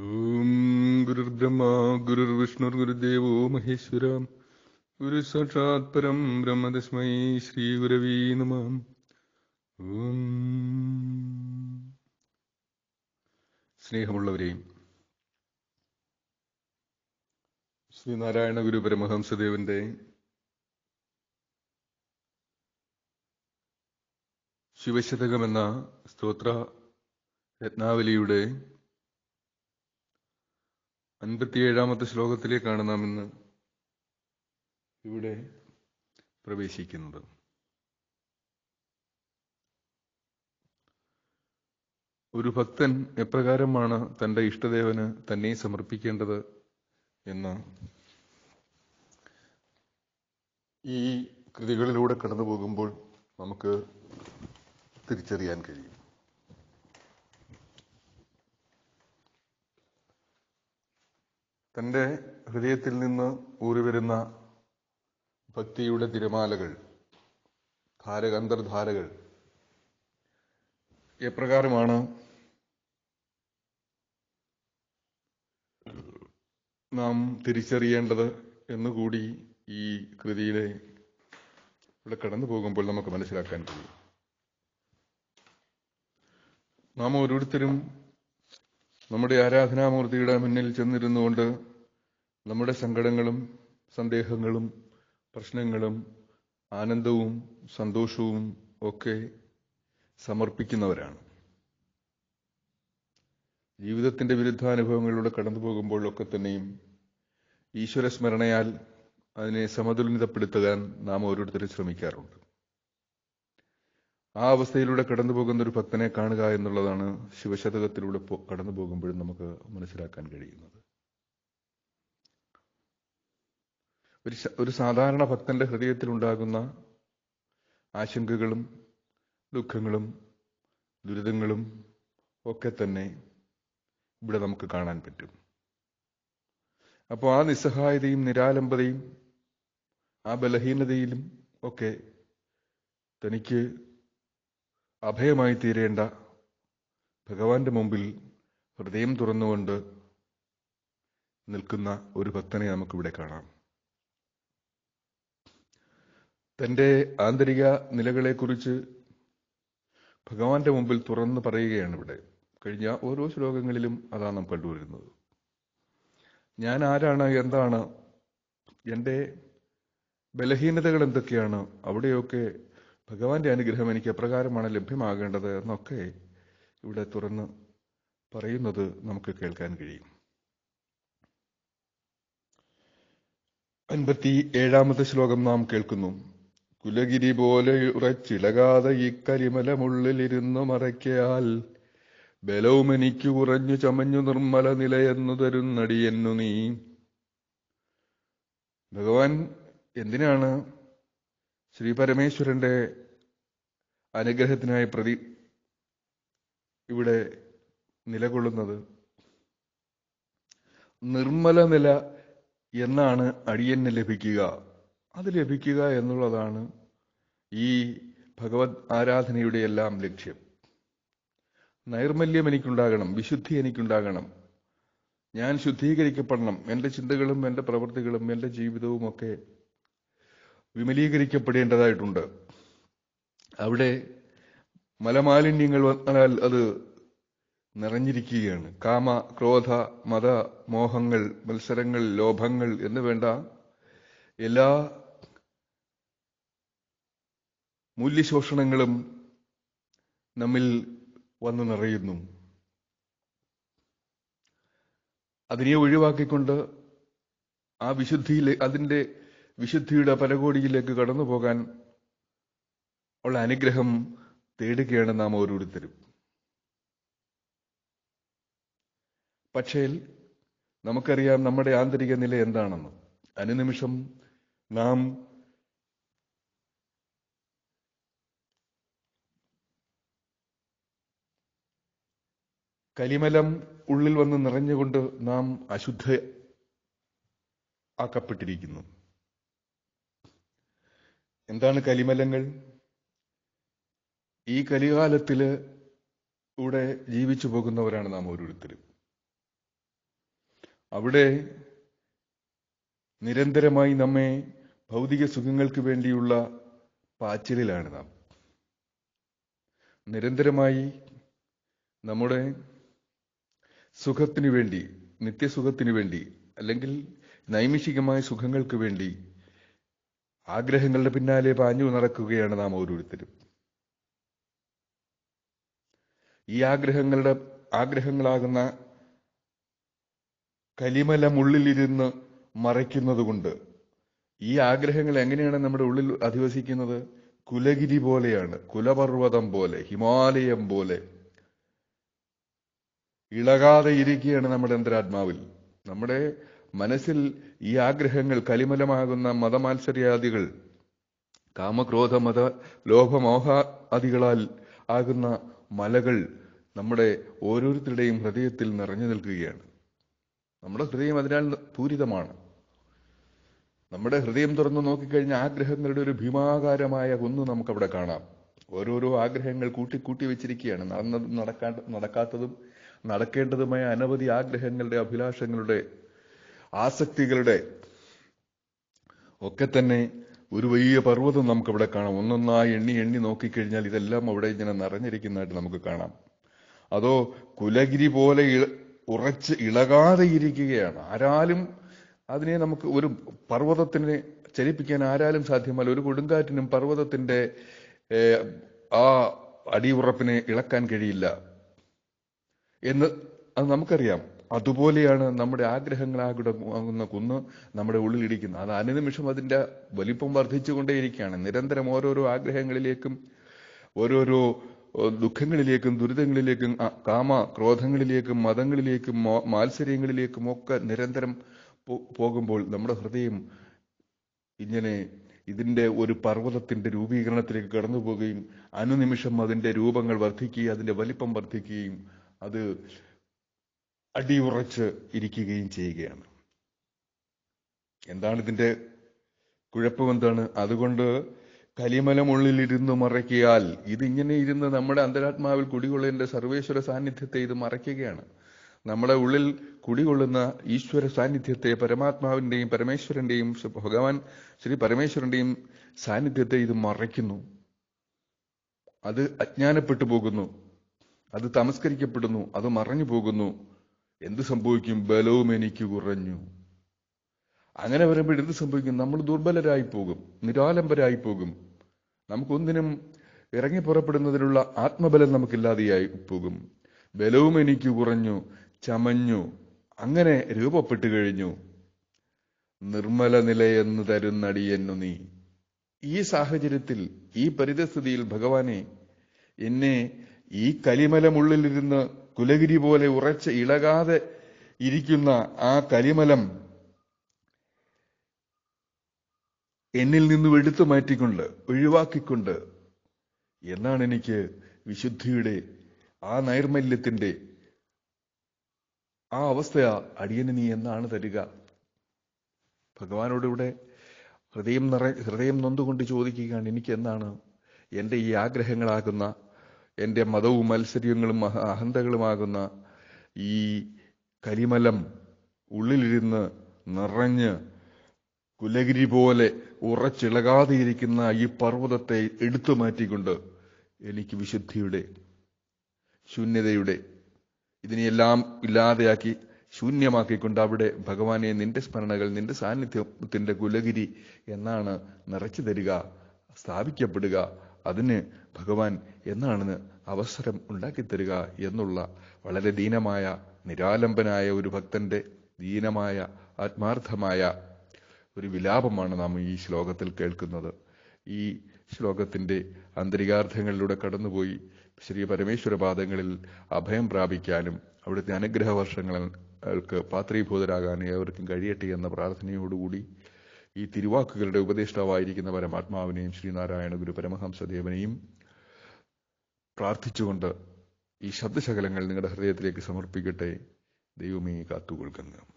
ഓം ഗുരുബ്രഹ്മ ഗുരുവിഷ്ണു ഗുരുദേവ മഹേശ്വര ഗുരു സാക്ഷാത് പരം ബ്രഹ്മതസ്മൈ ശ്രീ ഗുരവീ നമ സ്നേഹമുള്ളവരെയും ശ്രീനാരായണ ഗുരു പരമഹംസദേവന്റെ ശിവശതകമെന്ന സ്തോത്ര രത്നാവലിയുടെ അൻപത്തിയേഴാമത്തെ ശ്ലോകത്തിലേക്കാണ് നാം ഇന്ന് ഇവിടെ പ്രവേശിക്കുന്നത് ഒരു ഭക്തൻ എപ്രകാരമാണ് തൻ്റെ ഇഷ്ടദേവന് തന്നെ സമർപ്പിക്കേണ്ടത് എന്ന് ഈ കൃതികളിലൂടെ കടന്നു പോകുമ്പോൾ നമുക്ക് തിരിച്ചറിയാൻ കഴിയും തൻ്റെ ഹൃദയത്തിൽ നിന്ന് ഊറിവരുന്ന ഭക്തിയുടെ തിരമാലകൾ ധാരക എപ്രകാരമാണ് നാം തിരിച്ചറിയേണ്ടത് എന്നുകൂടി ഈ കൃതിയിലെ ഇവിടെ കടന്നു പോകുമ്പോൾ നമുക്ക് മനസ്സിലാക്കാൻ കഴിയും നാം ഓരോരുത്തരും നമ്മുടെ ആരാധനാമൂർത്തിയുടെ മുന്നിൽ ചെന്നിരുന്നുകൊണ്ട് നമ്മുടെ സങ്കടങ്ങളും സന്ദേഹങ്ങളും പ്രശ്നങ്ങളും ആനന്ദവും സന്തോഷവും ഒക്കെ സമർപ്പിക്കുന്നവരാണ് ജീവിതത്തിന്റെ വിരുദ്ധാനുഭവങ്ങളിലൂടെ കടന്നു പോകുമ്പോഴൊക്കെ തന്നെയും ഈശ്വര സ്മരണയാൽ അതിനെ സമതുലിതപ്പെടുത്തുവാൻ നാം ഓരോരുത്തരും ശ്രമിക്കാറുണ്ട് ആ അവസ്ഥയിലൂടെ കടന്നു പോകുന്ന ഒരു ഭക്തനെ കാണുക എന്നുള്ളതാണ് ശിവശതകത്തിലൂടെ കടന്നു പോകുമ്പോഴും നമുക്ക് മനസ്സിലാക്കാൻ കഴിയുന്നത് ഒരു ഒരു സാധാരണ ഭക്തന്റെ ഹൃദയത്തിൽ ഉണ്ടാകുന്ന ആശങ്കകളും ദുഃഖങ്ങളും ദുരിതങ്ങളും ഒക്കെ തന്നെ ഇവിടെ നമുക്ക് കാണാൻ പറ്റും അപ്പോൾ ആ നിസ്സഹായതയും നിരാലംബതയും ആ ബലഹീനതയിലും ഒക്കെ തനിക്ക് അഭയമായി തീരേണ്ട ഭഗവാന്റെ മുമ്പിൽ ഹൃദയം തുറന്നുകൊണ്ട് നിൽക്കുന്ന ഒരു ഭക്തനെ നമുക്കിവിടെ കാണാം തൻ്റെ ആന്തരിക നിലകളെക്കുറിച്ച് ഭഗവാന്റെ മുമ്പിൽ തുറന്ന് പറയുകയാണ് ഇവിടെ കഴിഞ്ഞ ഓരോ ശ്ലോകങ്ങളിലും അതാണ് നാം കണ്ടുവരുന്നത് ഞാൻ ആരാണ് എന്താണ് എൻ്റെ ബലഹീനതകൾ എന്തൊക്കെയാണ് അവിടെയൊക്കെ ഭഗവാന്റെ അനുഗ്രഹം എനിക്ക് എപ്രകാരമാണ് ലഭ്യമാകേണ്ടത് എന്നൊക്കെ ഇവിടെ തുറന്ന് പറയുന്നത് നമുക്ക് കേൾക്കാൻ കഴിയും അൻപത്തി ഏഴാമത്തെ ശ്ലോകം നാം കേൾക്കുന്നു കുലഗിരി പോലെ ഉറച്ചിളകാതെ ഈ കരിമലമുള്ളിലിരുന്നു മറയ്ക്കയാൽ എനിക്ക് ഉറഞ്ഞു ചമഞ്ഞു നിർമ്മല നിലയെന്നു തരുന്നടിയെന്നു നീ ഭഗവാൻ എന്തിനാണ് ശ്രീ പരമേശ്വരന്റെ അനുഗ്രഹത്തിനായി പ്രതി ഇവിടെ നിലകൊള്ളുന്നത് നിർമ്മല നില എന്നാണ് അടിയന് ലഭിക്കുക അത് ലഭിക്കുക എന്നുള്ളതാണ് ഈ ഭഗവത് ആരാധനയുടെ എല്ലാം ലക്ഷ്യം നൈർമല്യം എനിക്കുണ്ടാകണം വിശുദ്ധി എനിക്കുണ്ടാകണം ഞാൻ ശുദ്ധീകരിക്കപ്പെടണം എൻ്റെ ചിന്തകളും എൻ്റെ പ്രവൃത്തികളും എൻ്റെ ജീവിതവും ഒക്കെ വിമലീകരിക്കപ്പെടേണ്ടതായിട്ടുണ്ട് അവിടെ മലമാലിന്യങ്ങൾ വന്നാൽ അത് നിറഞ്ഞിരിക്കുകയാണ് കാമ ക്രോധ മത മോഹങ്ങൾ മത്സരങ്ങൾ ലോഭങ്ങൾ എന്ന് വേണ്ട എല്ലാ മൂല്യശോഷണങ്ങളും നമ്മിൽ വന്നു നിറയുന്നു അതിനെ ഒഴിവാക്കിക്കൊണ്ട് ആ വിശുദ്ധിയിലെ അതിൻ്റെ വിശുദ്ധിയുടെ പലകോടിയിലേക്ക് കടന്നു പോകാൻ ഉള്ള അനുഗ്രഹം തേടുകയാണ് നാം ഓരോരുത്തരും പക്ഷേ നമുക്കറിയാം നമ്മുടെ ആന്തരിക നില എന്താണെന്ന് അനുനിമിഷം നാം കലിമലം ഉള്ളിൽ വന്ന് നിറഞ്ഞുകൊണ്ട് നാം അശുദ്ധ ആക്കപ്പെട്ടിരിക്കുന്നു എന്താണ് കലിമലങ്ങൾ ഈ കലികാലത്തില് കൂടെ ജീവിച്ചു പോകുന്നവരാണ് നാം ഓരോരുത്തരും അവിടെ നിരന്തരമായി നമ്മെ ഭൗതിക സുഖങ്ങൾക്ക് വേണ്ടിയുള്ള പാച്ചിലിലാണ് നാം നിരന്തരമായി നമ്മുടെ സുഖത്തിനു വേണ്ടി നിത്യസുഖത്തിനു വേണ്ടി അല്ലെങ്കിൽ നൈമിഷികമായ സുഖങ്ങൾക്ക് വേണ്ടി ആഗ്രഹങ്ങളുടെ പിന്നാലെ പാഞ്ഞു നടക്കുകയാണ് നാം ഓരോരുത്തരും ഈ ആഗ്രഹങ്ങളുടെ ആഗ്രഹങ്ങളാകുന്ന കലിമല മുള്ളിലിരുന്ന് മറയ്ക്കുന്നത് കൊണ്ട് ഈ ആഗ്രഹങ്ങൾ എങ്ങനെയാണ് നമ്മുടെ ഉള്ളിൽ അധിവസിക്കുന്നത് കുലഗിരി പോലെയാണ് കുലപർവ്വതം പോലെ ഹിമാലയം പോലെ ഇളകാതെ ഇരിക്കുകയാണ് നമ്മുടെ അന്തരാത്മാവിൽ നമ്മുടെ മനസ്സിൽ ഈ ആഗ്രഹങ്ങൾ കലിമലമാകുന്ന മതമാത്സര്യാദികൾ കാമക്രോധ മത ലോഭമോഹ ആദികളാൽ ആകുന്ന മലകൾ നമ്മുടെ ഓരോരുത്തരുടെയും ഹൃദയത്തിൽ നിറഞ്ഞു നിൽക്കുകയാണ് നമ്മുടെ ഹൃദയം അതിനാൽ പൂരിതമാണ് നമ്മുടെ ഹൃദയം തുറന്നു നോക്കിക്കഴിഞ്ഞ ആഗ്രഹങ്ങളുടെ ഒരു ഭീമാകാരമായ കുന്ന് നമുക്കവിടെ കാണാം ഓരോരോ ആഗ്രഹങ്ങൾ കൂട്ടിക്കൂട്ടി വെച്ചിരിക്കുകയാണ് നടന്നതും നടക്കാ നടക്കാത്തതും നടക്കേണ്ടതുമായ അനവധി ആഗ്രഹങ്ങളുടെ അഭിലാഷങ്ങളുടെ ആസക്തികളുടെ ഒക്കെ തന്നെ ഒരു വലിയ പർവ്വതം നമുക്കിവിടെ കാണാം ഒന്നൊന്നായി എണ്ണി എണ്ണി നോക്കിക്കഴിഞ്ഞാൽ ഇതെല്ലാം അവിടെ ഇങ്ങനെ നിറഞ്ഞിരിക്കുന്നതായിട്ട് നമുക്ക് കാണാം അതോ കുലഗിരി പോലെ ഉറച്ച് ഇളകാതെ ഇരിക്കുകയാണ് ആരാലും അതിനെ നമുക്ക് ഒരു പർവ്വതത്തിനെ ചലിപ്പിക്കാൻ ആരാലും സാധ്യമല്ല ഒരു കൊടുങ്കാറ്റിനും പർവ്വതത്തിന്റെ ആ അടിയുറപ്പിനെ ഇളക്കാൻ കഴിയില്ല എന്ന് അത് നമുക്കറിയാം അതുപോലെയാണ് നമ്മുടെ ആഗ്രഹങ്ങളാകുന്ന കുന്ന് നമ്മുടെ ഉള്ളിലിരിക്കുന്നത് അത് അനുനിമിഷം അതിന്റെ വലിപ്പം വർദ്ധിച്ചുകൊണ്ടേയിരിക്കുകയാണ് നിരന്തരം ഓരോരോ ആഗ്രഹങ്ങളിലേക്കും ഓരോരോ ദുഃഖങ്ങളിലേക്കും ദുരിതങ്ങളിലേക്കും കാമ ക്രോധങ്ങളിലേക്കും മതങ്ങളിലേക്കും മാത്സര്യങ്ങളിലേക്കും ഒക്കെ നിരന്തരം പോകുമ്പോൾ നമ്മുടെ ഹൃദയം ഇങ്ങനെ ഇതിന്റെ ഒരു പർവ്വതത്തിൻ്റെ രൂപീകരണത്തിലേക്ക് കടന്നു പോകുകയും അനുനിമിഷം അതിന്റെ രൂപങ്ങൾ വർദ്ധിക്കുകയും അതിന്റെ വലിപ്പം വർദ്ധിക്കുകയും അത് അടിയുറച്ച് ഇരിക്കുകയും ചെയ്യുകയാണ് എന്താണ് ഇതിന്റെ കുഴപ്പം എന്താണ് അതുകൊണ്ട് കലിമലമുള്ളിലിരുന്ന് മറയ്ക്കിയാൽ ഇതിങ്ങനെ ഇരുന്ന് നമ്മുടെ അന്തരാത്മാവിൽ കുടികൊള്ളേണ്ട സർവേശ്വര സാന്നിധ്യത്തെ ഇത് മറയ്ക്കുകയാണ് നമ്മുടെ ഉള്ളിൽ കുടികൊള്ളുന്ന ഈശ്വര സാന്നിധ്യത്തെ പരമാത്മാവിന്റെയും പരമേശ്വരന്റെയും ഭഗവാൻ ശ്രീ പരമേശ്വരന്റെയും സാന്നിധ്യത്തെ ഇത് മറയ്ക്കുന്നു അത് അജ്ഞാനപ്പെട്ടു പോകുന്നു അത് തമസ്കരിക്കപ്പെടുന്നു അത് മറഞ്ഞു പോകുന്നു എന്ത് സംഭവിക്കും ബലവും എനിക്ക് കുറഞ്ഞു അങ്ങനെ വരുമ്പോൾ എന്ത് സംഭവിക്കും നമ്മൾ ദുർബലരായി പോകും നിരാലംബരായി പോകും നമുക്കൊന്നിനും ഇറങ്ങി പുറപ്പെടുന്നതിനുള്ള ആത്മബലം നമുക്കില്ലാതെയായി പോകും ബലവും എനിക്ക് കുറഞ്ഞു ചമഞ്ഞു അങ്ങനെ രൂപപ്പെട്ടു കഴിഞ്ഞു നിർമ്മല നിലയെന്ന് തരുന്നടിയെന്നു നീ ഈ സാഹചര്യത്തിൽ ഈ പരിതസ്ഥിതിയിൽ ഭഗവാനെ എന്നെ ഈ കലിമലമുള്ളിലിരുന്ന് കുലഗിരി പോലെ ഉറച്ച് ഇളകാതെ ഇരിക്കുന്ന ആ കരിമലം എന്നിൽ നിന്നും എടുത്തു മാറ്റിക്കൊണ്ട് ഒഴിവാക്കിക്കൊണ്ട് എന്നാണ് എനിക്ക് വിശുദ്ധിയുടെ ആ നൈർമല്യത്തിന്റെ ആ അവസ്ഥയാ അടിയന് നീ എന്നാണ് തരിക ഭഗവാനോട് ഇവിടെ ഹൃദയം നിറ ഹൃദയം നൊന്തുകൊണ്ട് ചോദിക്കുകയാണ് എനിക്ക് എന്നാണ് എൻ്റെ ഈ ആഗ്രഹങ്ങളാകുന്ന എൻ്റെ മതവും മത്സര്യങ്ങളും അഹന്തകളുമാകുന്ന ഈ കരിമലം ഉള്ളിലിരുന്ന് നിറഞ്ഞ് കുലഗിരി പോലെ ഉറച്ചിളകാതെയിരിക്കുന്ന ഈ പർവ്വതത്തെ എടുത്തു മാറ്റിക്കൊണ്ട് എനിക്ക് വിശുദ്ധിയുടെ ശൂന്യതയുടെ ഇതിനെയെല്ലാം ഇല്ലാതെയാക്കി ശൂന്യമാക്കിക്കൊണ്ട് അവിടെ ഭഗവാനെ നിന്റെ സ്മരണകൾ നിന്റെ സാന്നിധ്യത്തിന്റെ കുലഗിരി എന്നാണ് നിറച്ചു തരിക സ്ഥാപിക്കപ്പെടുക അതിന് ഭഗവാൻ എന്നാണെന്ന് അവസരം ഉണ്ടാക്കിത്തരിക എന്നുള്ള വളരെ ദീനമായ നിരാലംബനായ ഒരു ഭക്തന്റെ ദീനമായ ആത്മാർത്ഥമായ ഒരു വിലാപമാണ് നാം ഈ ശ്ലോകത്തിൽ കേൾക്കുന്നത് ഈ ശ്ലോകത്തിന്റെ ആന്തരികാർത്ഥങ്ങളിലൂടെ കടന്നുപോയി ശ്രീ പരമേശ്വര പാദങ്ങളിൽ അഭയം പ്രാപിക്കാനും അവിടുത്തെ അനുഗ്രഹ വർഷങ്ങൾക്ക് പാത്രീഭൂതരാകാനും ഏവർക്കും കഴിയട്ടെ എന്ന പ്രാർത്ഥനയോടുകൂടി ഈ തിരുവാക്കുകളുടെ ഉപദേഷ്ടാവായിരിക്കുന്ന പരമാത്മാവിനെയും ശ്രീനാരായണ ഗുരു പരമഹംസദേവനെയും പ്രാർത്ഥിച്ചുകൊണ്ട് ഈ ശബ്ദശകലങ്ങൾ നിങ്ങളുടെ ഹൃദയത്തിലേക്ക് സമർപ്പിക്കട്ടെ ദൈവമേ കാത്തുകൊൾക്കുന്നു